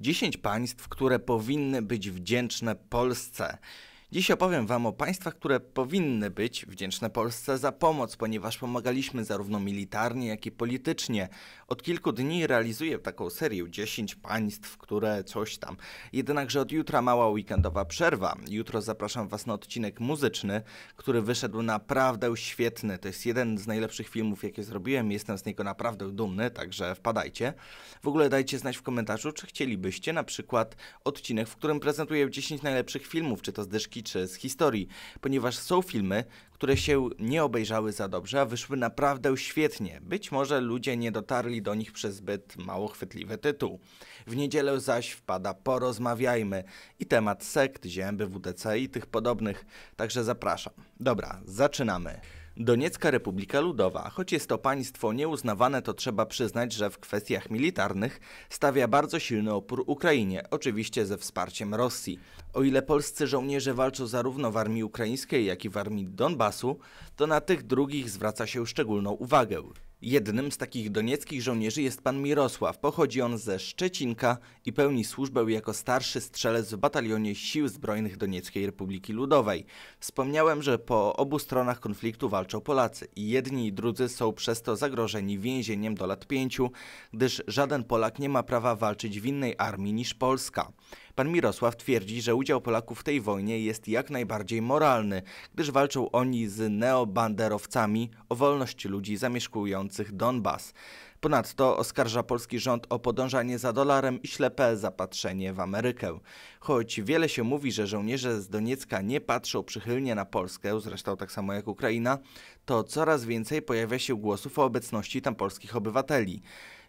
10 państw, które powinny być wdzięczne Polsce. Dziś opowiem Wam o państwach, które powinny być wdzięczne Polsce za pomoc, ponieważ pomagaliśmy zarówno militarnie, jak i politycznie. Od kilku dni realizuję taką serię 10 państw, które coś tam. Jednakże od jutra mała weekendowa przerwa. Jutro zapraszam Was na odcinek muzyczny, który wyszedł naprawdę świetny. To jest jeden z najlepszych filmów, jakie zrobiłem. Jestem z niego naprawdę dumny, także wpadajcie. W ogóle dajcie znać w komentarzu, czy chcielibyście na przykład odcinek, w którym prezentuję 10 najlepszych filmów, czy to z dyszki, czy z historii, ponieważ są filmy, które się nie obejrzały za dobrze, a wyszły naprawdę świetnie. Być może ludzie nie dotarli do nich przez zbyt mało chwytliwy tytuł. W niedzielę zaś wpada Porozmawiajmy i temat sekt, zięby, WDC i tych podobnych, także zapraszam. Dobra, zaczynamy. Doniecka Republika Ludowa, choć jest to państwo nieuznawane, to trzeba przyznać, że w kwestiach militarnych stawia bardzo silny opór Ukrainie, oczywiście ze wsparciem Rosji. O ile polscy żołnierze walczą zarówno w armii ukraińskiej, jak i w armii Donbasu, to na tych drugich zwraca się szczególną uwagę. Jednym z takich donieckich żołnierzy jest pan Mirosław. Pochodzi on ze Szczecinka i pełni służbę jako starszy strzelec w batalionie Sił Zbrojnych Donieckiej Republiki Ludowej. Wspomniałem, że po obu stronach konfliktu walczą Polacy i jedni i drudzy są przez to zagrożeni więzieniem do lat pięciu, gdyż żaden Polak nie ma prawa walczyć w innej armii niż Polska. Pan Mirosław twierdzi, że udział Polaków w tej wojnie jest jak najbardziej moralny, gdyż walczą oni z neobanderowcami o wolność ludzi zamieszkujących Donbas. Ponadto oskarża polski rząd o podążanie za dolarem i ślepe zapatrzenie w Amerykę. Choć wiele się mówi, że żołnierze z Doniecka nie patrzą przychylnie na Polskę, zresztą tak samo jak Ukraina, to coraz więcej pojawia się głosów o obecności tam polskich obywateli.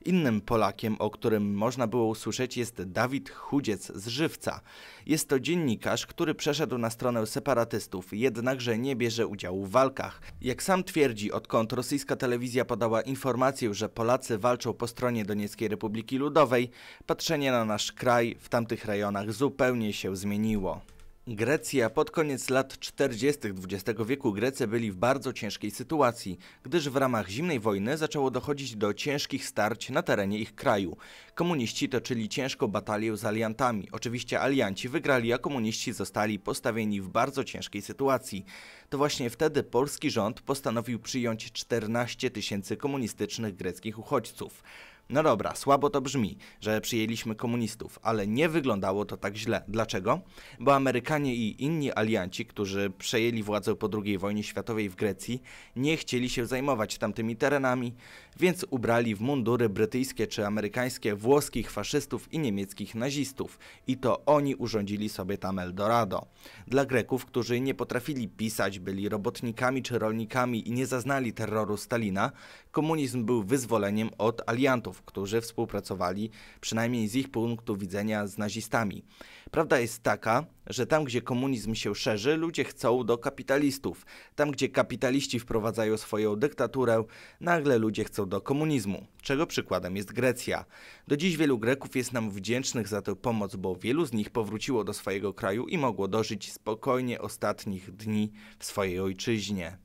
Innym Polakiem, o którym można było usłyszeć jest Dawid Chudziec z Żywca. Jest to dziennikarz, który przeszedł na stronę separatystów, jednakże nie bierze udziału w walkach. Jak sam twierdzi, odkąd rosyjska telewizja podała informację, że Polacy walczą po stronie Donieckiej Republiki Ludowej, patrzenie na nasz kraj w tamtych rejonach zupełnie się zmieniło. Grecja. Pod koniec lat 40. XX wieku Grecy byli w bardzo ciężkiej sytuacji, gdyż w ramach zimnej wojny zaczęło dochodzić do ciężkich starć na terenie ich kraju. Komuniści toczyli ciężką batalię z aliantami. Oczywiście alianci wygrali, a komuniści zostali postawieni w bardzo ciężkiej sytuacji. To właśnie wtedy polski rząd postanowił przyjąć 14 tysięcy komunistycznych greckich uchodźców. No dobra, słabo to brzmi, że przyjęliśmy komunistów, ale nie wyglądało to tak źle. Dlaczego? Bo Amerykanie i inni alianci, którzy przejęli władzę po II wojnie światowej w Grecji, nie chcieli się zajmować tamtymi terenami, więc ubrali w mundury brytyjskie czy amerykańskie włoskich faszystów i niemieckich nazistów. I to oni urządzili sobie tam Eldorado. Dla Greków, którzy nie potrafili pisać, byli robotnikami czy rolnikami i nie zaznali terroru Stalina, komunizm był wyzwoleniem od aliantów którzy współpracowali, przynajmniej z ich punktu widzenia, z nazistami. Prawda jest taka, że tam, gdzie komunizm się szerzy, ludzie chcą do kapitalistów. Tam, gdzie kapitaliści wprowadzają swoją dyktaturę, nagle ludzie chcą do komunizmu, czego przykładem jest Grecja. Do dziś wielu Greków jest nam wdzięcznych za tę pomoc, bo wielu z nich powróciło do swojego kraju i mogło dożyć spokojnie ostatnich dni w swojej ojczyźnie.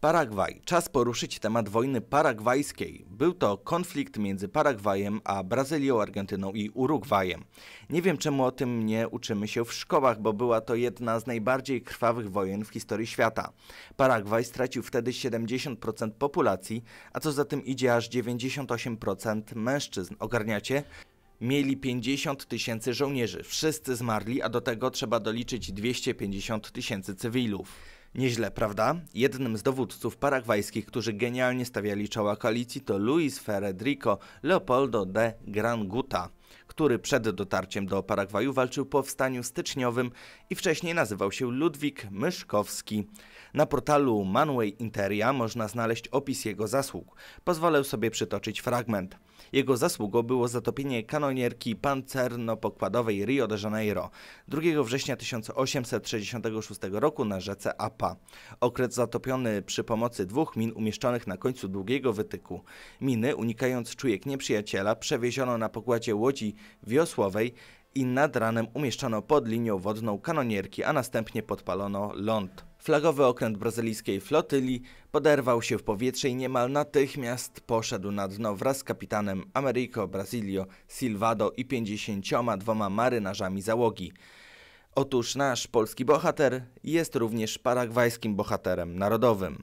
Paragwaj. Czas poruszyć temat wojny paragwajskiej. Był to konflikt między Paragwajem a Brazylią, Argentyną i Urugwajem. Nie wiem czemu o tym nie uczymy się w szkołach, bo była to jedna z najbardziej krwawych wojen w historii świata. Paragwaj stracił wtedy 70% populacji, a co za tym idzie aż 98% mężczyzn. Ogarniacie? Mieli 50 tysięcy żołnierzy. Wszyscy zmarli, a do tego trzeba doliczyć 250 tysięcy cywilów. Nieźle, prawda? Jednym z dowódców paragwajskich, którzy genialnie stawiali czoła koalicji to Luis Federico Leopoldo de Granguta, który przed dotarciem do Paragwaju walczył po powstaniu styczniowym i wcześniej nazywał się Ludwik Myszkowski. Na portalu Manway Interia można znaleźć opis jego zasług. Pozwolę sobie przytoczyć fragment. Jego zasługą było zatopienie kanonierki pancerno-pokładowej Rio de Janeiro 2 września 1866 roku na rzece Apa. okręt zatopiony przy pomocy dwóch min umieszczonych na końcu długiego wytyku. Miny, unikając czujek nieprzyjaciela, przewieziono na pokładzie łodzi wiosłowej i nad ranem umieszczono pod linią wodną kanonierki, a następnie podpalono ląd. Flagowy okręt brazylijskiej flotyli poderwał się w powietrze i niemal natychmiast poszedł na dno wraz z kapitanem Americo Brasilio Silvado i 52 marynarzami załogi. Otóż nasz polski bohater jest również paragwajskim bohaterem narodowym.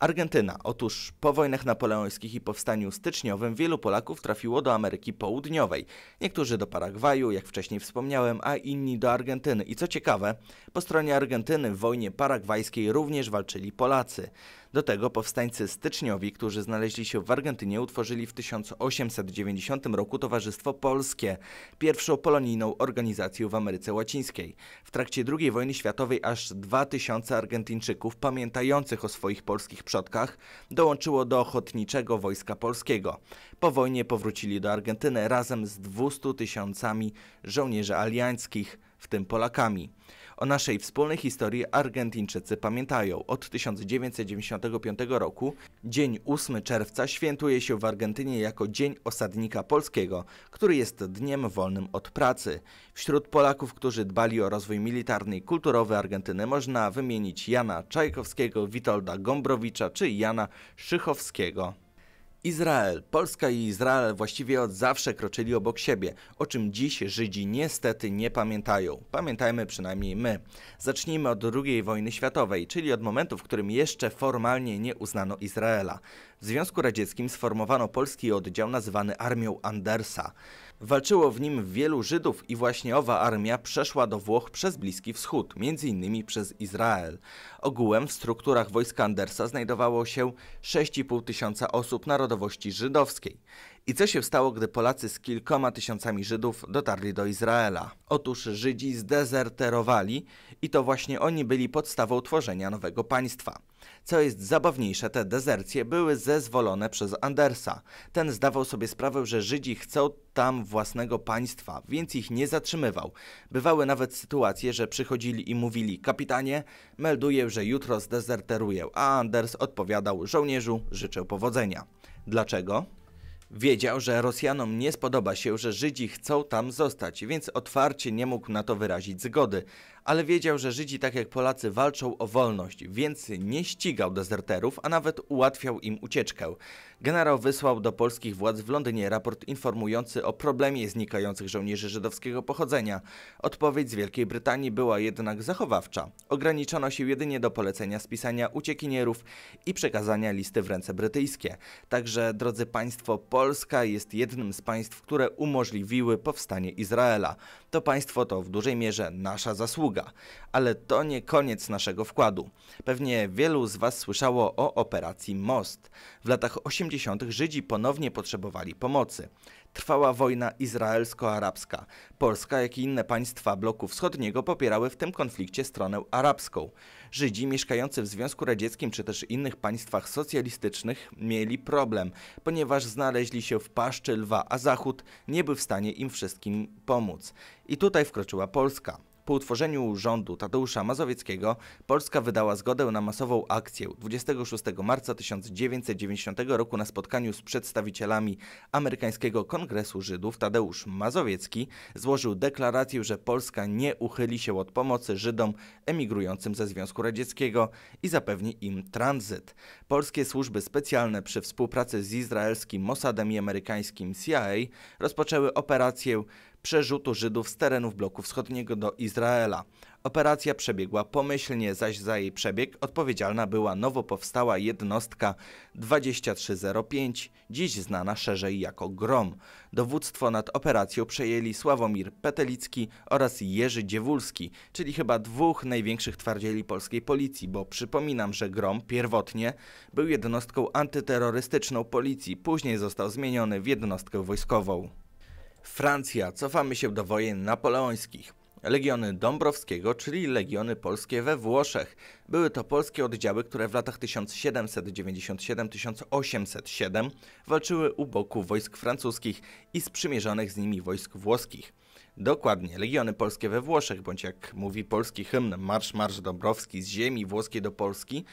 Argentyna. Otóż po wojnach napoleońskich i powstaniu styczniowym wielu Polaków trafiło do Ameryki Południowej. Niektórzy do Paragwaju, jak wcześniej wspomniałem, a inni do Argentyny. I co ciekawe, po stronie Argentyny w wojnie paragwajskiej również walczyli Polacy. Do tego powstańcy styczniowi, którzy znaleźli się w Argentynie, utworzyli w 1890 roku Towarzystwo Polskie, pierwszą polonijną organizację w Ameryce Łacińskiej. W trakcie II wojny światowej aż 2000 Argentyńczyków pamiętających o swoich polskich przodkach dołączyło do Ochotniczego Wojska Polskiego. Po wojnie powrócili do Argentyny razem z 200 tysiącami żołnierzy alianckich, w tym Polakami. O naszej wspólnej historii Argentyńczycy pamiętają. Od 1995 roku dzień 8 czerwca świętuje się w Argentynie jako Dzień Osadnika Polskiego, który jest dniem wolnym od pracy. Wśród Polaków, którzy dbali o rozwój militarny i kulturowy Argentyny można wymienić Jana Czajkowskiego, Witolda Gombrowicza czy Jana Szychowskiego. Izrael. Polska i Izrael właściwie od zawsze kroczyli obok siebie, o czym dziś Żydzi niestety nie pamiętają. Pamiętajmy przynajmniej my. Zacznijmy od II wojny światowej, czyli od momentu, w którym jeszcze formalnie nie uznano Izraela. W Związku Radzieckim sformowano polski oddział nazywany Armią Andersa. Walczyło w nim wielu Żydów i właśnie owa armia przeszła do Włoch przez Bliski Wschód, m.in. przez Izrael. Ogółem w strukturach wojska Andersa znajdowało się 6,5 tysiąca osób narodowości żydowskiej. I co się stało, gdy Polacy z kilkoma tysiącami Żydów dotarli do Izraela? Otóż Żydzi zdezerterowali i to właśnie oni byli podstawą tworzenia nowego państwa. Co jest zabawniejsze, te dezercje były zezwolone przez Andersa. Ten zdawał sobie sprawę, że Żydzi chcą tam własnego państwa, więc ich nie zatrzymywał. Bywały nawet sytuacje, że przychodzili i mówili: Kapitanie, melduję, że jutro zdezerteruję, a Anders odpowiadał: Żołnierzu, życzę powodzenia. Dlaczego? Wiedział, że Rosjanom nie spodoba się, że Żydzi chcą tam zostać, więc otwarcie nie mógł na to wyrazić zgody. Ale wiedział, że Żydzi tak jak Polacy walczą o wolność, więc nie ścigał dezerterów, a nawet ułatwiał im ucieczkę. Generał wysłał do polskich władz w Londynie raport informujący o problemie znikających żołnierzy żydowskiego pochodzenia. Odpowiedź z Wielkiej Brytanii była jednak zachowawcza. Ograniczono się jedynie do polecenia spisania uciekinierów i przekazania listy w ręce brytyjskie. Także, drodzy Państwo, po Polska jest jednym z państw, które umożliwiły powstanie Izraela. To państwo to w dużej mierze nasza zasługa. Ale to nie koniec naszego wkładu. Pewnie wielu z Was słyszało o operacji Most. W latach 80. Żydzi ponownie potrzebowali pomocy trwała wojna izraelsko-arabska. Polska, jak i inne państwa bloku wschodniego popierały w tym konflikcie stronę arabską. Żydzi mieszkający w Związku Radzieckim czy też innych państwach socjalistycznych mieli problem, ponieważ znaleźli się w paszczy lwa, a Zachód nie był w stanie im wszystkim pomóc. I tutaj wkroczyła Polska. Po utworzeniu rządu Tadeusza Mazowieckiego Polska wydała zgodę na masową akcję 26 marca 1990 roku na spotkaniu z przedstawicielami amerykańskiego Kongresu Żydów Tadeusz Mazowiecki złożył deklarację, że Polska nie uchyli się od pomocy Żydom emigrującym ze Związku Radzieckiego i zapewni im tranzyt. Polskie służby specjalne przy współpracy z izraelskim Mossadem i amerykańskim CIA rozpoczęły operację przerzutu Żydów z terenów bloku wschodniego do Izraela. Operacja przebiegła pomyślnie, zaś za jej przebieg odpowiedzialna była nowo powstała jednostka 2305, dziś znana szerzej jako GROM. Dowództwo nad operacją przejęli Sławomir Petelicki oraz Jerzy Dziewulski, czyli chyba dwóch największych twardzieli polskiej policji, bo przypominam, że GROM pierwotnie był jednostką antyterrorystyczną policji, później został zmieniony w jednostkę wojskową. Francja. Cofamy się do wojen napoleońskich. Legiony Dąbrowskiego, czyli legiony polskie we Włoszech. Były to polskie oddziały, które w latach 1797-1807 walczyły u boku wojsk francuskich i sprzymierzonych z nimi wojsk włoskich. Dokładnie, legiony polskie we Włoszech, bądź jak mówi polski hymn Marsz Marsz Dąbrowski z ziemi włoskiej do Polski,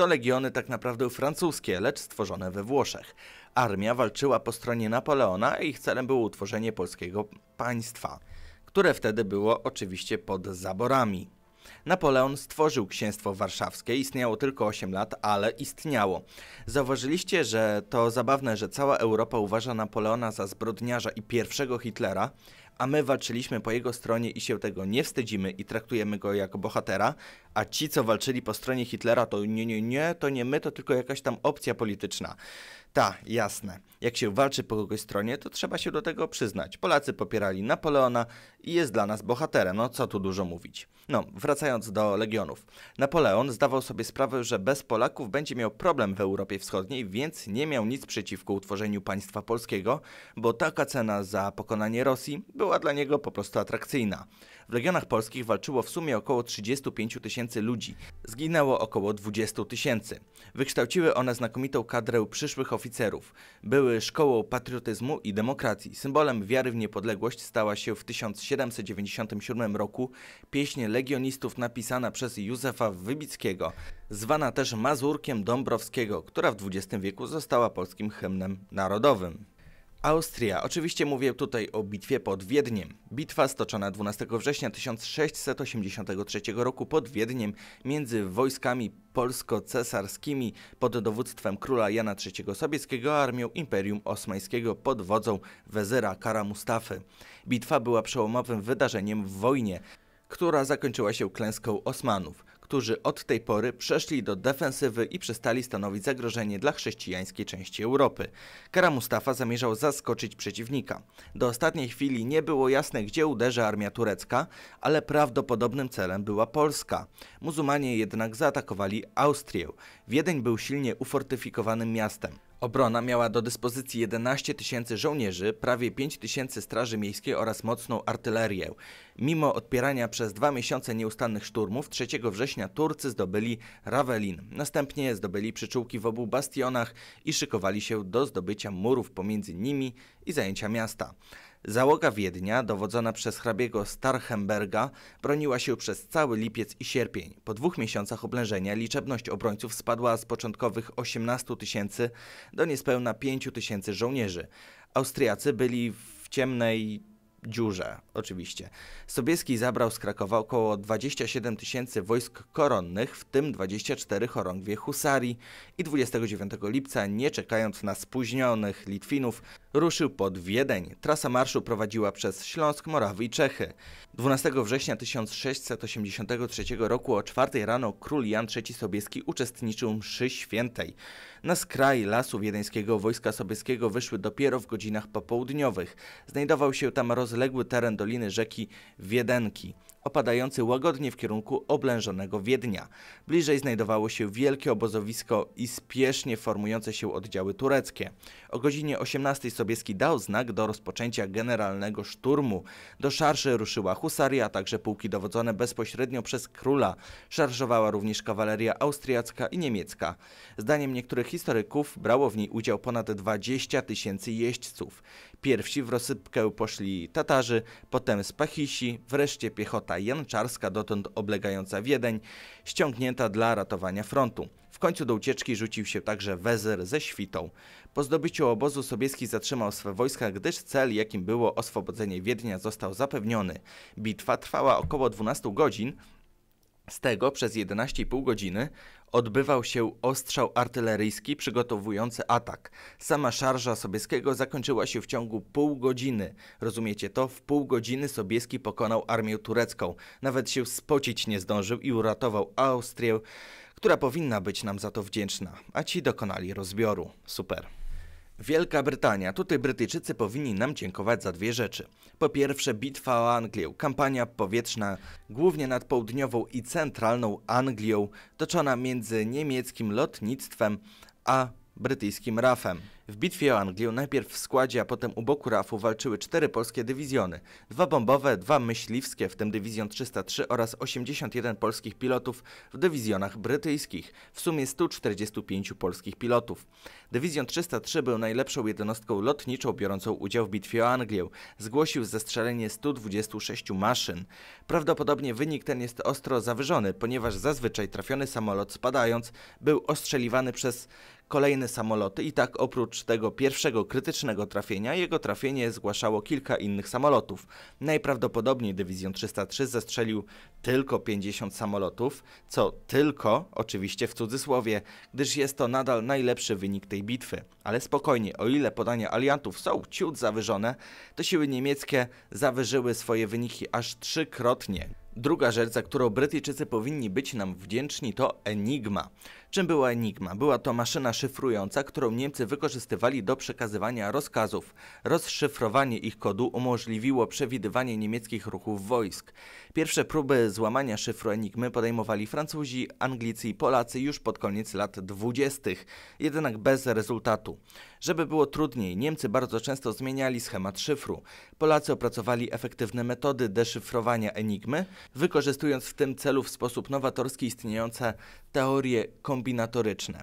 to legiony tak naprawdę francuskie, lecz stworzone we Włoszech. Armia walczyła po stronie Napoleona, a ich celem było utworzenie polskiego państwa, które wtedy było oczywiście pod zaborami. Napoleon stworzył księstwo warszawskie, istniało tylko 8 lat, ale istniało. Zauważyliście, że to zabawne, że cała Europa uważa Napoleona za zbrodniarza i pierwszego Hitlera, a my walczyliśmy po jego stronie i się tego nie wstydzimy i traktujemy go jako bohatera, a ci, co walczyli po stronie Hitlera, to nie, nie, nie, to nie my, to tylko jakaś tam opcja polityczna. Ta, jasne. Jak się walczy po kogoś stronie, to trzeba się do tego przyznać. Polacy popierali Napoleona i jest dla nas bohaterem, no co tu dużo mówić. No, wracając do legionów. Napoleon zdawał sobie sprawę, że bez Polaków będzie miał problem w Europie Wschodniej, więc nie miał nic przeciwko utworzeniu państwa polskiego, bo taka cena za pokonanie Rosji była dla niego po prostu atrakcyjna. W legionach polskich walczyło w sumie około 35 tysięcy ludzi. Zginęło około 20 tysięcy. Wykształciły one znakomitą kadrę przyszłych oficerów. Były były szkołą patriotyzmu i demokracji. Symbolem wiary w niepodległość stała się w 1797 roku pieśń legionistów napisana przez Józefa Wybickiego, zwana też Mazurkiem Dąbrowskiego, która w XX wieku została polskim hymnem narodowym. Austria. Oczywiście mówię tutaj o bitwie pod Wiedniem. Bitwa stoczona 12 września 1683 roku pod Wiedniem między wojskami polsko-cesarskimi pod dowództwem króla Jana III Sobieskiego a armią Imperium Osmańskiego pod wodzą wezyra Kara Mustafy. Bitwa była przełomowym wydarzeniem w wojnie, która zakończyła się klęską Osmanów którzy od tej pory przeszli do defensywy i przestali stanowić zagrożenie dla chrześcijańskiej części Europy. Kara Mustafa zamierzał zaskoczyć przeciwnika. Do ostatniej chwili nie było jasne, gdzie uderzy armia turecka, ale prawdopodobnym celem była Polska. Muzułmanie jednak zaatakowali Austrię. Wiedeń był silnie ufortyfikowanym miastem. Obrona miała do dyspozycji 11 tysięcy żołnierzy, prawie 5 tysięcy straży miejskiej oraz mocną artylerię. Mimo odpierania przez dwa miesiące nieustannych szturmów, 3 września Turcy zdobyli Ravelin. Następnie zdobyli przyczółki w obu bastionach i szykowali się do zdobycia murów pomiędzy nimi i zajęcia miasta. Załoga Wiednia, dowodzona przez hrabiego Starhemberga, broniła się przez cały lipiec i sierpień. Po dwóch miesiącach oblężenia liczebność obrońców spadła z początkowych 18 tysięcy do niespełna 5 tysięcy żołnierzy. Austriacy byli w ciemnej dziurze, oczywiście. Sobieski zabrał z Krakowa około 27 tysięcy wojsk koronnych, w tym 24 chorągwie husarii i 29 lipca, nie czekając na spóźnionych Litwinów, ruszył pod Wiedeń. Trasa marszu prowadziła przez Śląsk, Morawy i Czechy. 12 września 1683 roku o 4 rano król Jan III Sobieski uczestniczył mszy świętej na skraj lasu wiedeńskiego Wojska Sobieskiego wyszły dopiero w godzinach popołudniowych. Znajdował się tam rozległy teren doliny rzeki Wiedenki opadający łagodnie w kierunku oblężonego Wiednia. Bliżej znajdowało się wielkie obozowisko i spiesznie formujące się oddziały tureckie. O godzinie 18 Sobieski dał znak do rozpoczęcia generalnego szturmu. Do szarży ruszyła husaria, a także pułki dowodzone bezpośrednio przez króla. Szarżowała również kawaleria austriacka i niemiecka. Zdaniem niektórych historyków brało w niej udział ponad 20 tysięcy jeźdźców. Pierwsi w rozsypkę poszli Tatarzy, potem Spachisi, wreszcie piechota. Marta Janczarska, dotąd oblegająca Wiedeń, ściągnięta dla ratowania frontu. W końcu do ucieczki rzucił się także Wezyr ze świtą. Po zdobyciu obozu Sobieski zatrzymał swe wojska, gdyż cel, jakim było oswobodzenie Wiednia, został zapewniony. Bitwa trwała około 12 godzin, z tego przez 11,5 godziny odbywał się ostrzał artyleryjski przygotowujący atak. Sama szarża Sobieskiego zakończyła się w ciągu pół godziny. Rozumiecie to? W pół godziny Sobieski pokonał armię turecką. Nawet się spocić nie zdążył i uratował Austrię, która powinna być nam za to wdzięczna. A ci dokonali rozbioru. Super. Wielka Brytania. Tutaj Brytyjczycy powinni nam dziękować za dwie rzeczy. Po pierwsze, bitwa o Anglię, kampania powietrzna, głównie nad południową i centralną Anglią, toczona między niemieckim lotnictwem a brytyjskim RAF-em. W bitwie o Anglię najpierw w składzie, a potem u boku RAF-u walczyły cztery polskie dywizjony. Dwa bombowe, dwa myśliwskie, w tym dywizjon 303 oraz 81 polskich pilotów w dywizjonach brytyjskich. W sumie 145 polskich pilotów. Dywizjon 303 był najlepszą jednostką lotniczą biorącą udział w bitwie o Anglię. Zgłosił zestrzelenie 126 maszyn. Prawdopodobnie wynik ten jest ostro zawyżony, ponieważ zazwyczaj trafiony samolot spadając był ostrzeliwany przez kolejne samoloty i tak oprócz tego pierwszego krytycznego trafienia, jego trafienie zgłaszało kilka innych samolotów. Najprawdopodobniej Dywizjon 303 zestrzelił tylko 50 samolotów, co tylko oczywiście w cudzysłowie, gdyż jest to nadal najlepszy wynik tej bitwy. Ale spokojnie, o ile podania aliantów są ciut zawyżone, to siły niemieckie zawyżyły swoje wyniki aż trzykrotnie. Druga rzecz, za którą Brytyjczycy powinni być nam wdzięczni, to Enigma. Czym była Enigma? Była to maszyna szyfrująca, którą Niemcy wykorzystywali do przekazywania rozkazów. Rozszyfrowanie ich kodu umożliwiło przewidywanie niemieckich ruchów wojsk. Pierwsze próby złamania szyfru Enigmy podejmowali Francuzi, Anglicy i Polacy już pod koniec lat 20., jednak bez rezultatu. Żeby było trudniej, Niemcy bardzo często zmieniali schemat szyfru. Polacy opracowali efektywne metody deszyfrowania Enigmy, wykorzystując w tym celu w sposób nowatorski istniejące teorie komunikacji kombinatoryczne.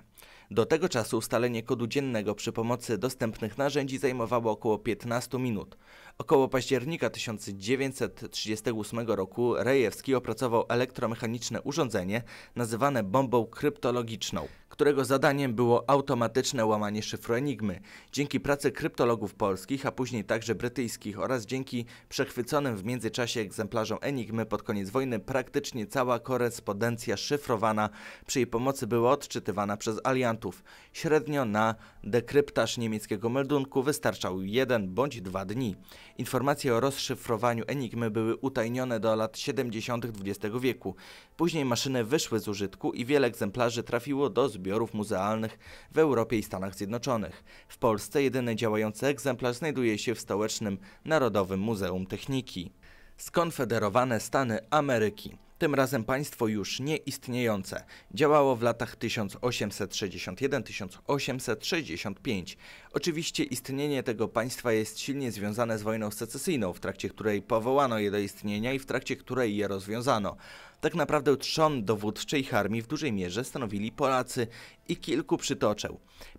Do tego czasu ustalenie kodu dziennego przy pomocy dostępnych narzędzi zajmowało około 15 minut. Około października 1938 roku Rejewski opracował elektromechaniczne urządzenie nazywane bombą kryptologiczną którego zadaniem było automatyczne łamanie szyfru Enigmy. Dzięki pracy kryptologów polskich, a później także brytyjskich oraz dzięki przechwyconym w międzyczasie egzemplarzom Enigmy pod koniec wojny praktycznie cała korespondencja szyfrowana przy jej pomocy była odczytywana przez aliantów. Średnio na dekryptaż niemieckiego meldunku wystarczał jeden bądź dwa dni. Informacje o rozszyfrowaniu Enigmy były utajnione do lat 70. XX wieku. Później maszyny wyszły z użytku i wiele egzemplarzy trafiło do zbiorów zbiorów muzealnych w Europie i Stanach Zjednoczonych. W Polsce jedyny działający egzemplarz znajduje się w stołecznym Narodowym Muzeum Techniki. Skonfederowane Stany Ameryki tym razem państwo już nieistniejące. Działało w latach 1861-1865. Oczywiście istnienie tego państwa jest silnie związane z wojną secesyjną, w trakcie której powołano je do istnienia i w trakcie której je rozwiązano. Tak naprawdę trzon dowódczej ich armii w dużej mierze stanowili Polacy i kilku przytoczę.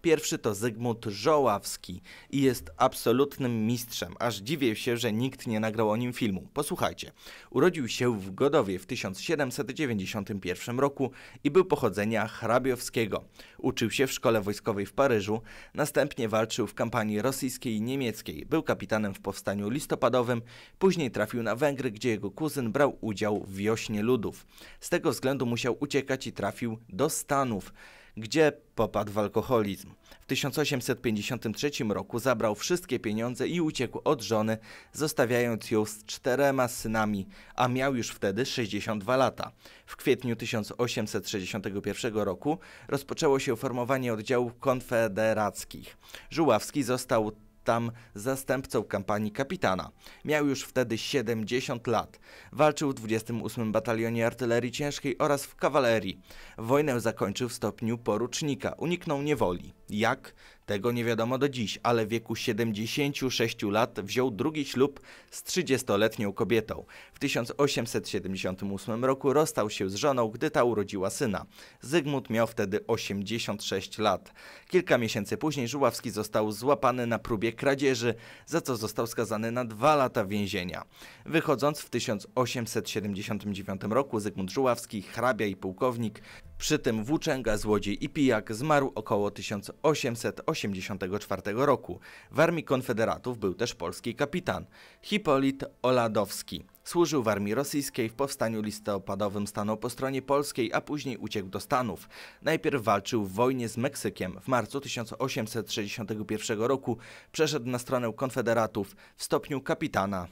Pierwszy to Zygmunt Żoławski i jest absolutnym mistrzem, aż dziwię się, że nikt nie nagrał o nim filmu. Posłuchajcie. Urodził się w Godowie w 1791 roku i był pochodzenia hrabiowskiego. Uczył się w szkole wojskowej w Paryżu, następnie walczył walczył w kampanii rosyjskiej i niemieckiej. Był kapitanem w powstaniu listopadowym, później trafił na Węgry, gdzie jego kuzyn brał udział w wiośnie ludów. Z tego względu musiał uciekać i trafił do Stanów gdzie popadł w alkoholizm. W 1853 roku zabrał wszystkie pieniądze i uciekł od żony, zostawiając ją z czterema synami, a miał już wtedy 62 lata. W kwietniu 1861 roku rozpoczęło się formowanie oddziałów konfederackich. Żuławski został tam zastępcą kampanii kapitana. Miał już wtedy 70 lat. Walczył w 28 Batalionie Artylerii Ciężkiej oraz w kawalerii. Wojnę zakończył w stopniu porucznika. Uniknął niewoli. Jak? Tego nie wiadomo do dziś, ale w wieku 76 lat wziął drugi ślub z 30-letnią kobietą. W 1878 roku rozstał się z żoną, gdy ta urodziła syna. Zygmunt miał wtedy 86 lat. Kilka miesięcy później Żuławski został złapany na próbie kradzieży, za co został skazany na dwa lata więzienia. Wychodząc w 1879 roku Zygmunt Żuławski, hrabia i pułkownik, przy tym włóczęga, złodziej i pijak zmarł około 1884 roku. W armii konfederatów był też polski kapitan Hipolit Oladowski. Służył w armii rosyjskiej, w powstaniu listopadowym stanął po stronie polskiej, a później uciekł do Stanów. Najpierw walczył w wojnie z Meksykiem. W marcu 1861 roku przeszedł na stronę konfederatów w stopniu kapitana.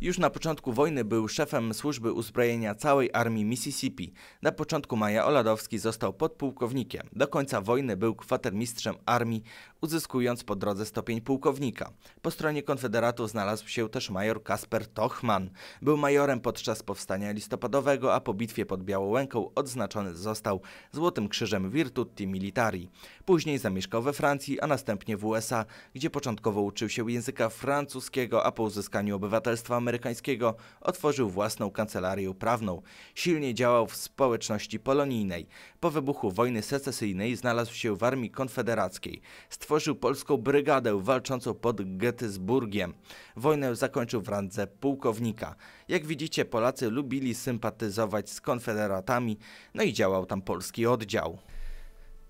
Już na początku wojny był szefem służby uzbrojenia całej armii Mississippi. Na początku maja Oladowski został podpułkownikiem. Do końca wojny był kwatermistrzem armii, uzyskując po drodze stopień pułkownika. Po stronie konfederatów znalazł się też major Kasper Tochman. Był majorem podczas powstania listopadowego, a po bitwie pod Białołęką odznaczony został Złotym Krzyżem Virtuti Militari. Później zamieszkał we Francji, a następnie w USA, gdzie początkowo uczył się języka francuskiego, a po uzyskaniu obywatelstwa amerykańskiego otworzył własną kancelarię prawną. Silnie działał w społeczności polonijnej. Po wybuchu wojny secesyjnej znalazł się w armii konfederackiej. Stw stworzył polską brygadę walczącą pod Gettysburgiem. Wojnę zakończył w randze pułkownika. Jak widzicie, Polacy lubili sympatyzować z konfederatami, no i działał tam polski oddział.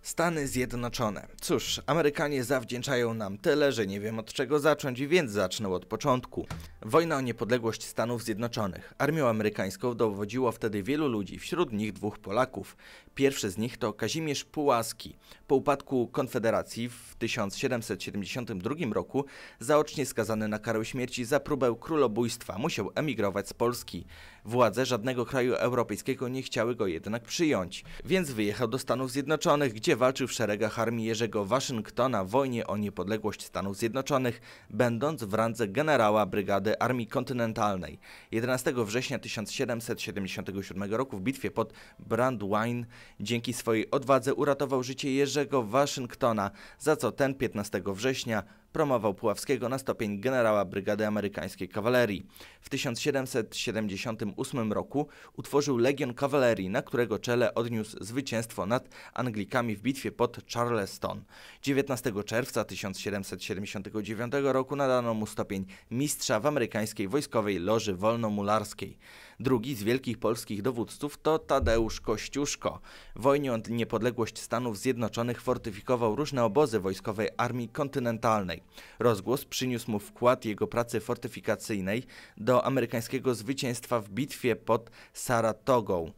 Stany Zjednoczone. Cóż, Amerykanie zawdzięczają nam tyle, że nie wiem od czego zacząć, więc zacznę od początku. Wojna o niepodległość Stanów Zjednoczonych. Armią amerykańską dowodziło wtedy wielu ludzi, wśród nich dwóch Polaków. Pierwszy z nich to Kazimierz Pułaski. Po upadku Konfederacji w 1772 roku zaocznie skazany na karę śmierci za próbę królobójstwa musiał emigrować z Polski. Władze żadnego kraju europejskiego nie chciały go jednak przyjąć, więc wyjechał do Stanów Zjednoczonych, gdzie walczył w szeregach armii Jerzego Waszyngtona w wojnie o niepodległość Stanów Zjednoczonych, będąc w randze generała brygady Armii Kontynentalnej. 11 września 1777 roku w bitwie pod Brandywine dzięki swojej odwadze uratował życie Jerzego Waszyngtona, za co ten 15 września promował Puławskiego na stopień generała brygady amerykańskiej kawalerii. W 1778 roku utworzył Legion Kawalerii, na którego czele odniósł zwycięstwo nad Anglikami w bitwie pod Charleston. 19 czerwca 1779 roku nadano mu stopień mistrza w amerykańskiej wojskowej loży wolnomularskiej. Drugi z wielkich polskich dowódców to Tadeusz Kościuszko. W wojnie o niepodległość Stanów Zjednoczonych fortyfikował różne obozy wojskowej Armii Kontynentalnej. Rozgłos przyniósł mu wkład jego pracy fortyfikacyjnej do amerykańskiego zwycięstwa w bitwie pod Saratogą.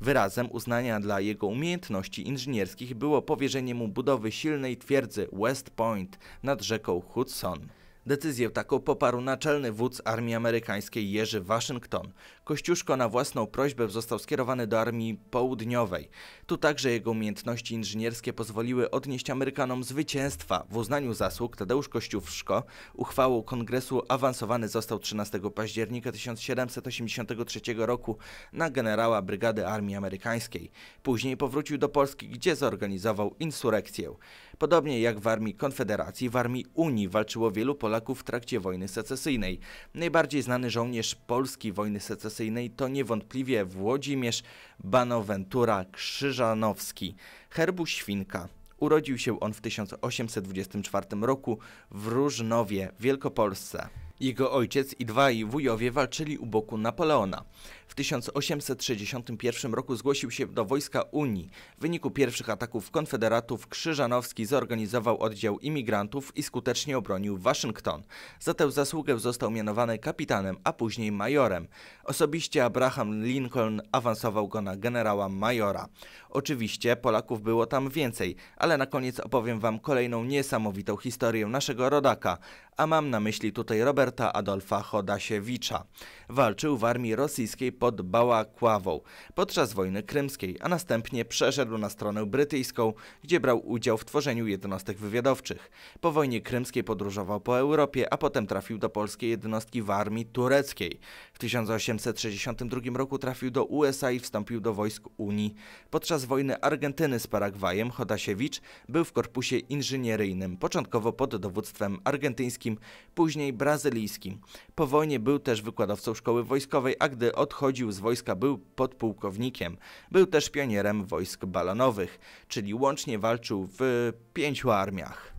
Wyrazem uznania dla jego umiejętności inżynierskich było powierzenie mu budowy silnej twierdzy West Point nad rzeką Hudson. Decyzję taką poparł naczelny wódz Armii Amerykańskiej Jerzy Waszyngton. Kościuszko na własną prośbę został skierowany do Armii Południowej. Tu także jego umiejętności inżynierskie pozwoliły odnieść Amerykanom zwycięstwa. W uznaniu zasług Tadeusz Kościuszko uchwałą kongresu awansowany został 13 października 1783 roku na generała brygady Armii Amerykańskiej. Później powrócił do Polski, gdzie zorganizował insurrekcję. Podobnie jak w Armii Konfederacji, w Armii Unii walczyło wielu Polaków Polaków w trakcie wojny secesyjnej. Najbardziej znany żołnierz Polski wojny secesyjnej to niewątpliwie Włodzimierz Banowentura Krzyżanowski, herbu Świnka. Urodził się on w 1824 roku w Różnowie, Wielkopolsce. Jego ojciec i dwaj wujowie walczyli u boku Napoleona. W 1861 roku zgłosił się do wojska Unii. W wyniku pierwszych ataków konfederatów Krzyżanowski zorganizował oddział imigrantów i skutecznie obronił Waszyngton. Za tę zasługę został mianowany kapitanem, a później majorem. Osobiście Abraham Lincoln awansował go na generała majora. Oczywiście Polaków było tam więcej, ale na koniec opowiem Wam kolejną niesamowitą historię naszego rodaka, a mam na myśli tutaj Roberta Adolfa Chodasiewicza. Walczył w armii rosyjskiej pod Bałakławą podczas wojny krymskiej, a następnie przeszedł na stronę brytyjską, gdzie brał udział w tworzeniu jednostek wywiadowczych. Po wojnie krymskiej podróżował po Europie, a potem trafił do polskiej jednostki w armii tureckiej. W 1862 roku trafił do USA i wstąpił do wojsk Unii. Podczas wojny Argentyny z Paragwajem Chodasiewicz był w korpusie inżynieryjnym, początkowo pod dowództwem argentyńskim, później brazylijskim. Po wojnie był też wykładowcą szkoły wojskowej, a gdy odchodził odchodził z wojska, był podpułkownikiem. Był też pionierem wojsk balonowych, czyli łącznie walczył w pięciu armiach.